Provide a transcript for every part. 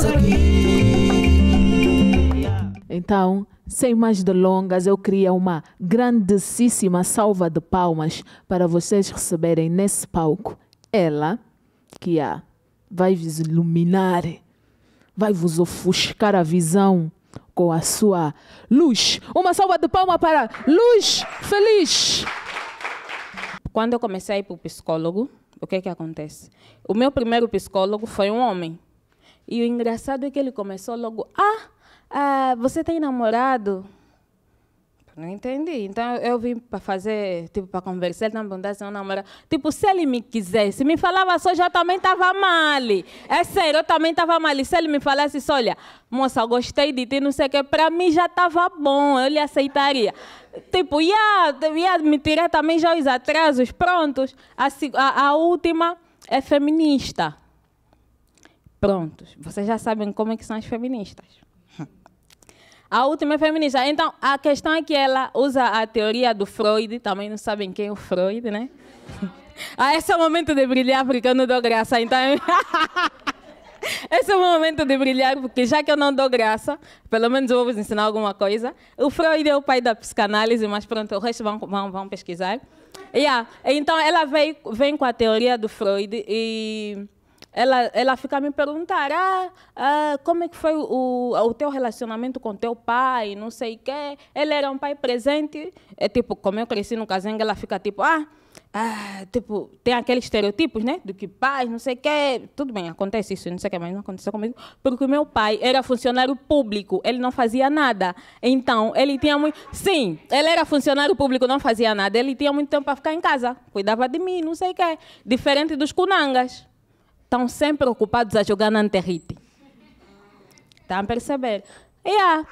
estás aqui. Então, sem mais delongas, eu queria uma grandíssima salva de palmas para vocês receberem nesse palco ela, que a é, vai vos iluminar, vai vos ofuscar a visão com a sua luz. Uma salva de palmas para Luz Feliz. Quando eu comecei para o psicólogo, o que é que acontece? O meu primeiro psicólogo foi um homem. E o engraçado é que ele começou logo, ah, ah você tem namorado? Não entendi. Então eu vim para fazer, tipo, para conversar, ele não tá perguntar se eu namorado. Tipo, se ele me quisesse, me falava só, já também estava mal. É sério, eu também estava mal. E se ele me falasse isso, olha, moça, gostei de ti, não sei o quê, para mim já estava bom, eu lhe aceitaria. Tipo, ia, ia me tirar também já os atrasos, prontos. a, a, a última é feminista. Prontos, vocês já sabem como é que são as feministas. A última é feminista. Então, a questão é que ela usa a teoria do Freud, também não sabem quem é o Freud, né? Ah, esse é o momento de brilhar, porque eu não dou graça, então... Esse é o momento de brilhar, porque já que eu não dou graça, pelo menos eu vou vos ensinar alguma coisa. O Freud é o pai da psicanálise, mas pronto, o resto vão, vão, vão pesquisar. Yeah. Então, ela veio, vem com a teoria do Freud e ela, ela fica a me perguntar, ah, ah, como é que foi o, o teu relacionamento com teu pai, não sei o quê. Ele era um pai presente. É tipo, como eu cresci no casengue, ela fica tipo, ah, ah, tipo, tem aqueles estereotipos, né? Do que pais, não sei o quê. Tudo bem, acontece isso, não sei o quê, mas não aconteceu comigo. Porque o meu pai era funcionário público, ele não fazia nada. Então, ele tinha muito. Sim, ele era funcionário público, não fazia nada. Ele tinha muito tempo para ficar em casa, cuidava de mim, não sei o quê. Diferente dos cunangas estão sempre ocupados a jogar na internet. Tá estão a perceber? Yeah.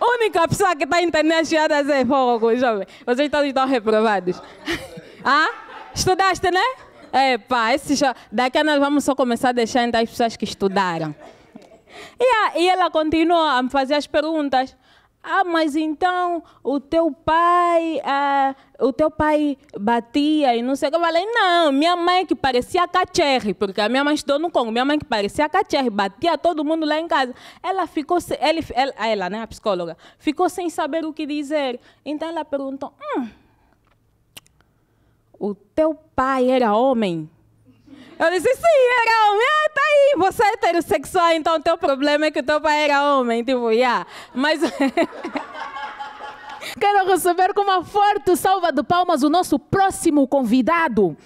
a única pessoa que está entendendo as piadas é fogo, jovem. Vocês todos estão reprovados. ah? Estudaste, né? É, pá, esse jo... daqui a nós vamos só começar a deixar entre as pessoas que estudaram. Yeah, e ela continua a me fazer as perguntas. Ah, mas então o teu pai... Ah, o teu pai batia e não sei o que. Eu falei, não, minha mãe que parecia Cacherre, porque a minha mãe estudou no Congo, minha mãe que parecia Cacherre, batia todo mundo lá em casa. Ela ficou, sem, ele, ela, ela, né, a psicóloga, ficou sem saber o que dizer. Então ela perguntou, hum, o teu pai era homem? Eu disse, sim, era homem. Ah, tá aí, você é heterossexual, então o teu problema é que o teu pai era homem. Tipo, yeah. Mas... Quero receber com uma forte salva de palmas o nosso próximo convidado.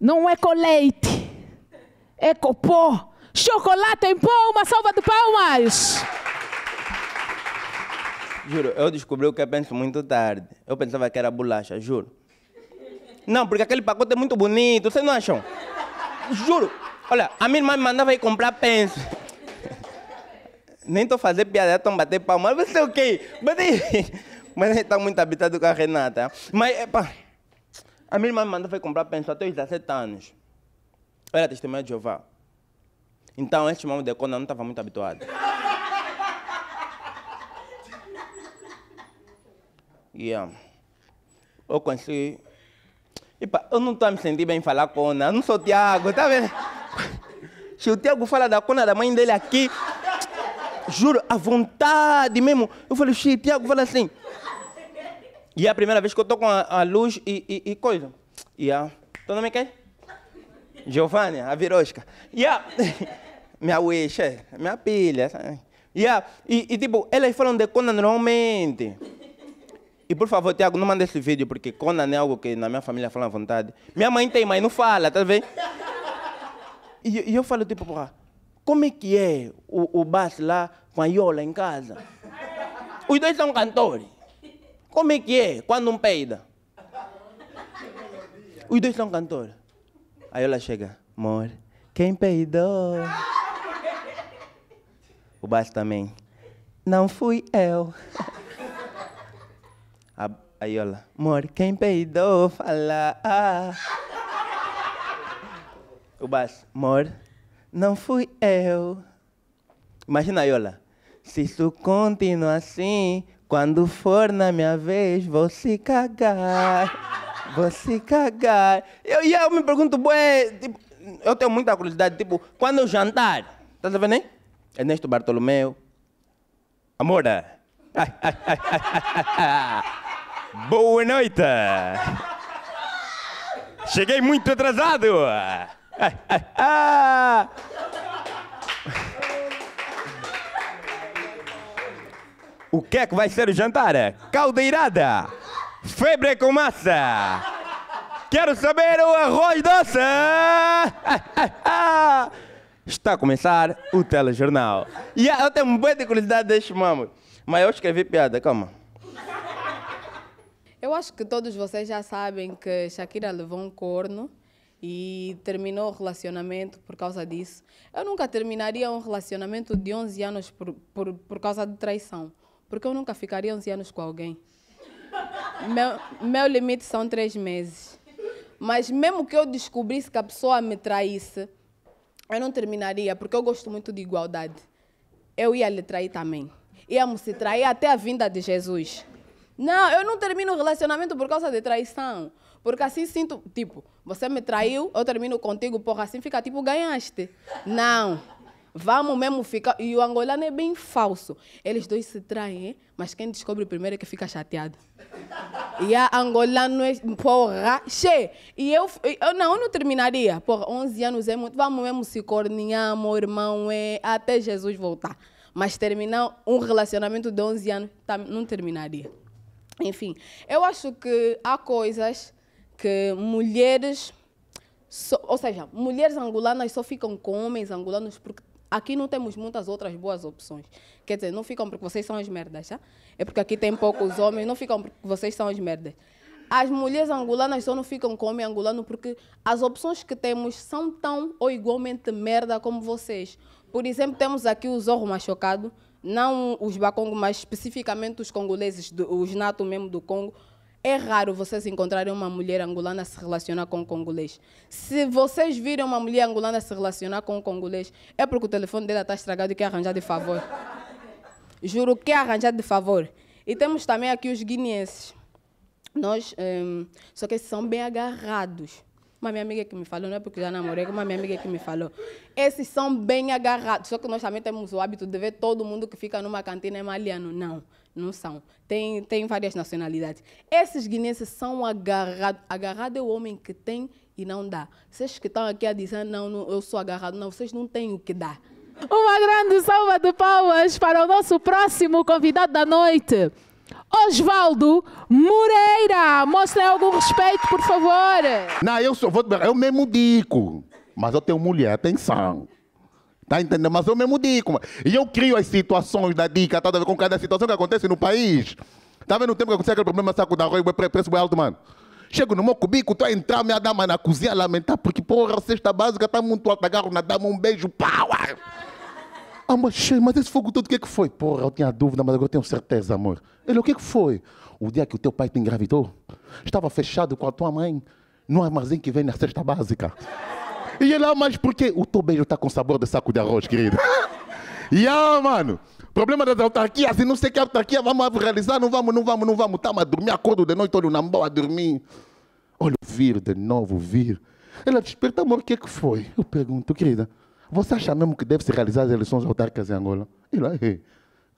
Não é com leite, é com pó. Chocolate em pó, uma salva de palmas! Juro, eu descobri o que eu penso muito tarde. Eu pensava que era bolacha, juro. Não, porque aquele pacote é muito bonito, vocês não acham? Juro. Olha, a minha irmã me mandava ir comprar pence nem estou a fazer piada, estão é a bater palma. Não sei é o quê. a gente está muito habitado com a Renata. Mas, epa, a minha irmã me mandou foi comprar pensão até os 17 anos. Eu era é testemunha de Jeová. Então, esse momento de Cona não estava muito habituado. Yeah. Eu conheci. Epa, eu não estou a me sentir bem falar Cona. Eu não sou Tiago, tá vendo? Se o Tiago fala da Cona da mãe dele aqui, juro, à vontade mesmo. Eu falei, xii, Tiago, fala assim. E é a primeira vez que eu estou com a, a, luz e, e, e coisa. E a. Teu nome é quem? Giovanni, a virosca. E a. minha wish, é, minha pilha, sabe? É. a, E, e tipo, elas falam de Conan normalmente. E por favor, Tiago, não manda esse vídeo, porque Conan é algo que na minha família fala à vontade. Minha mãe tem, mas não fala, tá vendo? E, e eu falo, tipo, porra, como é que é o, o Bas lá com a Iola em casa? Os dois são cantores. Como é que é quando um peida? Os dois são cantores. A Iola chega, amor, quem peidou? O Bas também, não fui eu. A, aí amor, quem peidou, fala. Ah. O Bas, amor, não fui eu. Imagina aí, olha. Se isso continua assim, quando for na minha vez, vou se cagar. Vou se cagar. Eu, e eu me pergunto, bué, tipo, eu tenho muita curiosidade, tipo, quando eu jantar, tá vendo, hein? Ernesto Bartolomeu. Amora. Eh. Ai, ai, ai, Boa noite. Cheguei muito atrasado. Ai, ai, ai. O que é que vai ser o jantar? Caldeirada! Febre com massa! Quero saber o arroz doce! Está a começar o telejornal. E yeah, eu tenho muita curiosidade deste mamo. Mas eu escrevi piada, calma. Eu acho que todos vocês já sabem que Shakira levou um corno e terminou o relacionamento por causa disso. Eu nunca terminaria um relacionamento de 11 anos por, por, por causa de traição. Porque eu nunca ficaria 11 anos com alguém. Meu, meu limite são três meses. Mas mesmo que eu descobrisse que a pessoa me traísse, eu não terminaria, porque eu gosto muito de igualdade. Eu ia lhe trair também. Íamos se trair até a vinda de Jesus. Não, eu não termino o relacionamento por causa de traição. Porque assim sinto, tipo, você me traiu, eu termino contigo, porra, assim fica tipo, ganhaste. Não. Vamos mesmo ficar. E o angolano é bem falso. Eles dois se traem, mas quem descobre primeiro é que fica chateado. E a angolano é. Porra, che! E eu, eu não, eu não terminaria. Porra, 11 anos é muito. Vamos mesmo se cornear, meu irmão, é. Até Jesus voltar. Mas terminar um relacionamento de 11 anos tá, não terminaria. Enfim, eu acho que há coisas que mulheres. So, ou seja, mulheres angolanas só ficam com homens angolanos porque Aqui não temos muitas outras boas opções. Quer dizer, não ficam porque vocês são as merdas, tá? É porque aqui tem poucos homens, não ficam porque vocês são as merdas. As mulheres angolanas só não ficam com homem angolano porque as opções que temos são tão ou igualmente merda como vocês. Por exemplo, temos aqui o Zorro machucado, não os Bacongo, mas especificamente os congoleses, os nato mesmo do Congo, é raro vocês encontrarem uma mulher angolana se relacionar com um congolês. Se vocês virem uma mulher angolana se relacionar com um congolês, é porque o telefone dela está estragado e quer arranjar de favor. Juro que arranjar de favor. E temos também aqui os guineenses. Nós, um, ehm, só que são bem agarrados. Uma minha amiga que me falou, não é porque já namorei com é uma minha amiga que me falou. Esses são bem agarrados. Só que nós também temos o hábito de ver todo mundo que fica numa cantina é maliano. Não. Não são. Tem, tem várias nacionalidades. Esses guineenses são agarrados. Agarrado é o homem que tem e não dá. Vocês que estão aqui a dizer, não, não, eu sou agarrado. Não, vocês não têm o que dar. Uma grande salva de palmas para o nosso próximo convidado da noite. Osvaldo Moreira. Mostrem algum respeito, por favor. Não, eu sou, eu mesmo digo, mas eu tenho mulher, atenção. Tá entendendo? Mas eu mesmo digo. E eu crio as situações da dica, tá com cada situação que acontece no país. Tá vendo o tempo que aconteceu aquele problema saco da rua, preço bem alto, mano? Chego no meu cubico, estou a entrar, minha dama na cozinha a lamentar, porque, porra, a cesta básica está muito alta, agarro na dama, um beijo, power! Ah, mas, mas esse fogo todo, o que que foi? Porra, eu tinha dúvida, mas agora eu tenho certeza, amor. Ele, o que que foi? O dia que o teu pai te engravidou, estava fechado com a tua mãe, no armazém que vem na cesta básica. E ele, ah, mas por que o teu beijo tá com sabor de saco de arroz, querido? E ah, mano, problema das autarquias, se não sei que autarquia vamos realizar, não vamos, não vamos, não vamos, estamos tá, a dormir, acordo de noite, olho na mão a dormir. Olho vir de novo, vir. Ela ah, desperta, amor, o que que foi? Eu pergunto, querida, você acha mesmo que deve se realizar as eleições autárquicas em Angola? Ele, ah, é.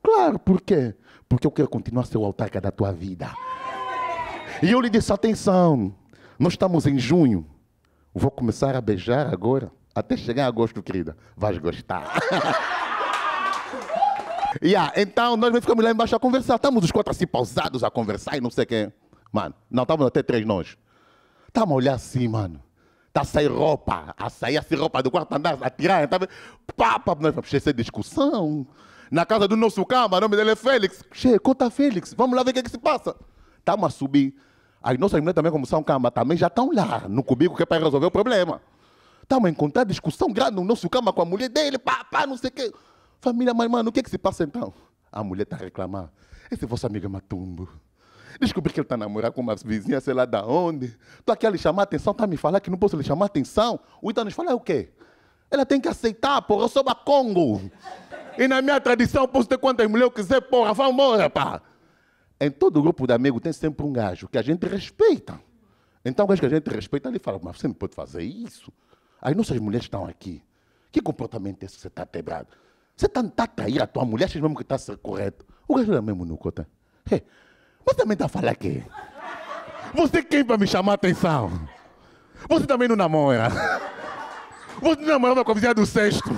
claro, por quê? Porque eu quero continuar a ser o autarca da tua vida. E eu lhe disse, atenção, nós estamos em junho, Vou começar a beijar agora, até chegar em agosto, querida. Vais gostar. yeah, então nós ficamos lá embaixo a conversar. Estamos os quatro assim pausados a conversar e não sei quem. Mano, não, estávamos até três nós. Estamos a olhar assim, mano. Está a sair roupa, a sair assim roupa do quarto andar, a tirar, tá Papa, nós vamos essa discussão. Na casa do nosso cama, o nome dele é Félix. Che, conta Félix, vamos lá ver o que, é que se passa. Estamos a subir. As nossas mulheres também, como são cama, também já estão lá no cubículo que é para resolver o problema. Estamos tá, a encontrar discussão grande no nosso cama com a mulher dele, pá, pá, não sei o quê. Família, mas, mano, o que é que se passa então? A mulher está a reclamar. Esse é vosso amigo é matumbo. Descobri que ele está namorando com uma vizinha, sei lá da onde. Estou aqui a lhe chamar a atenção, está a me falar que não posso lhe chamar a atenção. O Ita nos fala é o quê? Ela tem que aceitar, porra, eu sou bacongo. E na minha tradição, posso ter quantas mulheres eu quiser, porra, vamos embora, pá. Em todo grupo de amigos tem sempre um gajo que a gente respeita. Então, o gajo que a gente respeita, ele fala, mas você não pode fazer isso. As nossas mulheres estão aqui. Que comportamento é esse que você está quebrado? Você está tá a trair a tua mulher, mesmo que está correto. O gajo é mesmo no cota. Hey, você também está a falar quê? Você quem para me chamar a atenção? Você também não namora. Você não namorava com a vizinha do sexto.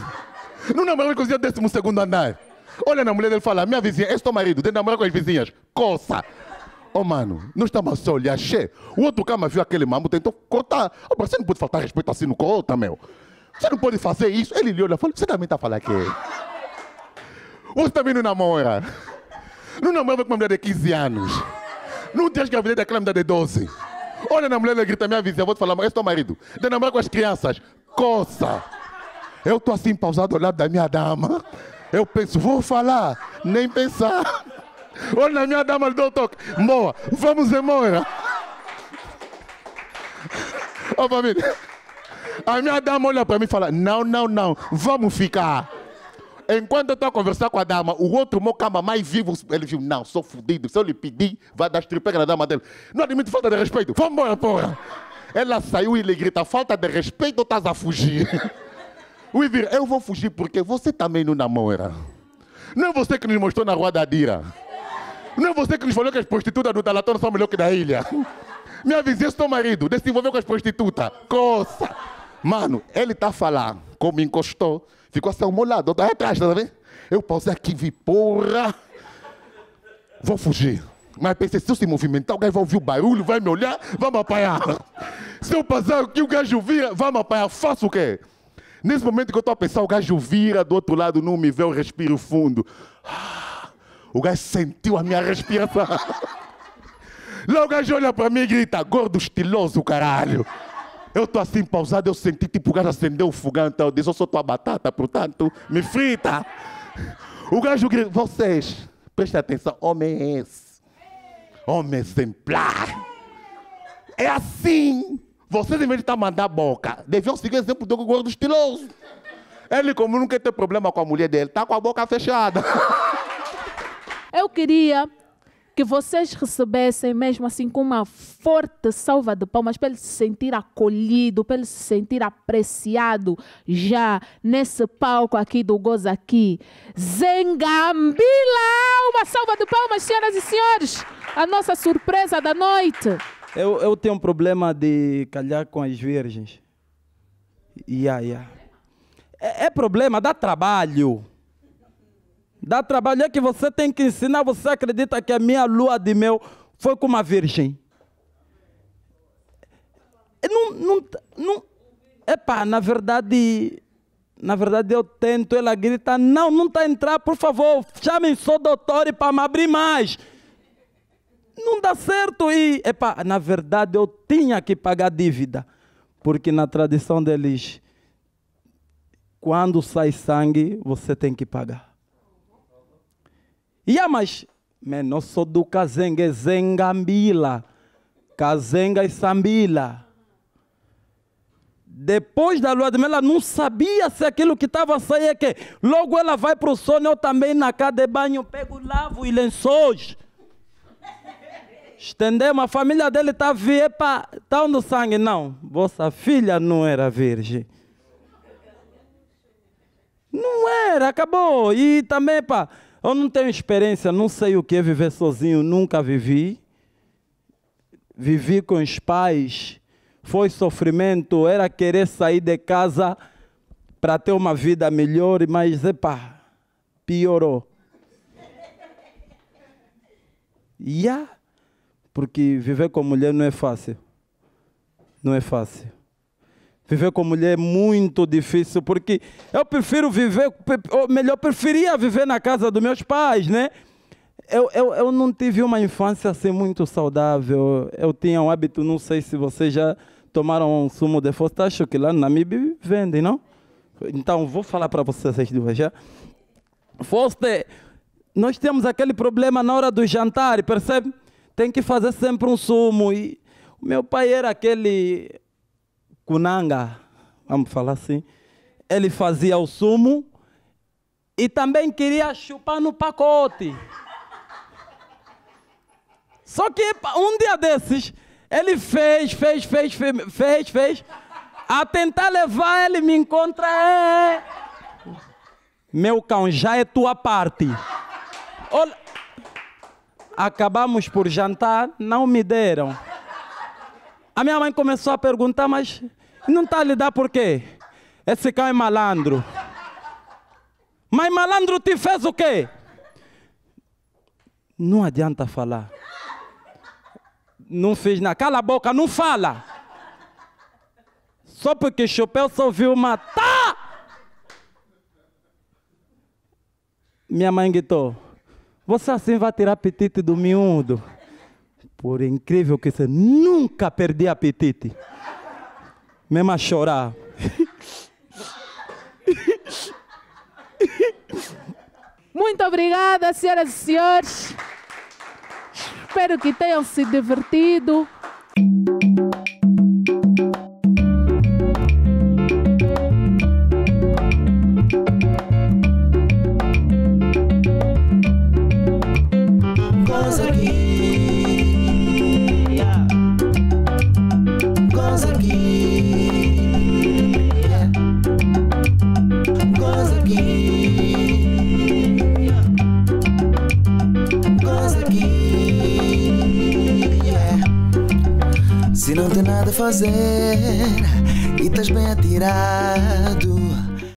Não namorava com a vizinha do décimo segundo andar. Olha na mulher dele e fala: Minha vizinha, esse teu marido, tem namorar com as vizinhas. Coça. Oh, mano, não estamos só olhar, che. O outro cama viu aquele mambo, tentou cortar. Oh, você não pode faltar respeito assim no cota, meu. Você não pode fazer isso. Ele lhe olha e fala: Você também está a falar que. Você também não namora. Não namora com uma mulher de 15 anos. Não tens gravidez daquela mulher de 12. Olha na mulher e grita: Minha vizinha, vou te falar, esse é teu marido. De namorar com as crianças. Coça. Eu estou assim pausado ao lado da minha dama. Eu penso, vou falar, nem pensar. Olha a minha dama, lhe o toque. Moa, vamos embora. Ó, oh, família. A minha dama olha para mim e fala: Não, não, não, vamos ficar. Enquanto eu estou a conversar com a dama, o outro meu cama mais vivo, ele viu: Não, sou fodido. Se eu lhe pedir, vai dar estripega na dama dele. Não admito falta de respeito. Vamos embora, porra. Ela saiu e lhe grita: Falta de respeito, estás a fugir. O eu vou fugir porque você também não namora. Não é você que nos mostrou na rua da Dira. Não é você que nos falou que as prostitutas do Talatona são melhor que da ilha. Minha vizinha, seu marido, desenvolveu com as prostitutas. Coça! Mano, ele tá falando, como encostou, ficou assim, molado, estou tá atrás, tá vendo? Eu pausei aqui, vi, porra! Vou fugir. Mas pensei, se eu se movimentar, o gajo vai ouvir o barulho, vai me olhar, vai apanhar. Se eu passar que o gajo vira, vai apanhar. Faço o quê? Nesse momento que eu estou a pensar, o gajo vira do outro lado, não me vê, eu respiro fundo. Ah, o gajo sentiu a minha respiração. Lá o gajo olha para mim e grita, gordo estiloso, caralho. Eu estou assim pausado, eu senti tipo o gajo acendeu o fogão, então eu disse, eu sou tua batata, portanto, me frita. O gajo grita, vocês, prestem atenção, homem é esse. Homem exemplar. É assim vocês, em vez de estar mandando boca, deviam seguir o exemplo do gordo estiloso. Ele, como nunca tem ter problema com a mulher dele, tá com a boca fechada. Eu queria que vocês recebessem mesmo assim com uma forte salva de palmas para ele se sentir acolhido, para ele se sentir apreciado já nesse palco aqui do Goza aqui. Zengambila! Uma salva de palmas, senhoras e senhores! A nossa surpresa da noite! Eu, eu tenho um problema de calhar com as virgens. Ia ia. É. é, é problema, dá trabalho. Dá trabalho, é que você tem que ensinar. Você acredita que a minha lua de mel foi com uma virgem? Não, não, não, epá, na verdade, na verdade eu tento, ela grita, não, não está a entrar, por favor, chame só doutor para me abrir mais não dá certo. E, epa, na verdade eu tinha que pagar dívida, porque na tradição deles, quando sai sangue, você tem que pagar. E ah, mas, eu sou do Kazenga, Zengambila, Kazenga e Sambila. Depois da lua de mel, ela não sabia se aquilo que estava saindo é que. Logo ela vai para o sono, eu também na casa de banho, pego, lavo e lençóis. Estendemos, a família dele está viva, tá no sangue. Não, vossa filha não era virgem. Não era, acabou. E também, pá, eu não tenho experiência, não sei o que é viver sozinho, nunca vivi. Vivi com os pais, foi sofrimento, era querer sair de casa para ter uma vida melhor, mas, epá, piorou. Yeah. Porque viver com mulher não é fácil. Não é fácil. Viver com mulher é muito difícil, porque eu prefiro viver, ou melhor, preferia viver na casa dos meus pais, né? Eu, eu, eu não tive uma infância assim muito saudável. Eu tinha um hábito, não sei se vocês já tomaram um sumo de força, acho tá, que lá na Namibia vendem, não? Então, vou falar para vocês duas já. Foste, nós temos aquele problema na hora do jantar, percebe? tem que fazer sempre um sumo. E o meu pai era aquele kunanga, vamos falar assim. Ele fazia o sumo e também queria chupar no pacote. Só que um dia desses, ele fez, fez, fez, fez, fez, fez. A tentar levar, ele me encontra. É... é, é. Meu cão, já é tua parte. Olha acabamos por jantar, não me deram. A minha mãe começou a perguntar, mas não está a lhe dar por quê? Esse cão é malandro. Mas malandro te fez o quê? Não adianta falar. Não fiz nada. Cala a boca, não fala. Só porque chupeu, só viu matar. Minha mãe gritou. Você assim vai tirar apetite do miúdo. Por incrível que seja, nunca perdi apetite. Mesmo a chorar. Muito obrigada, senhoras e senhores. Espero que tenham se divertido. fazer.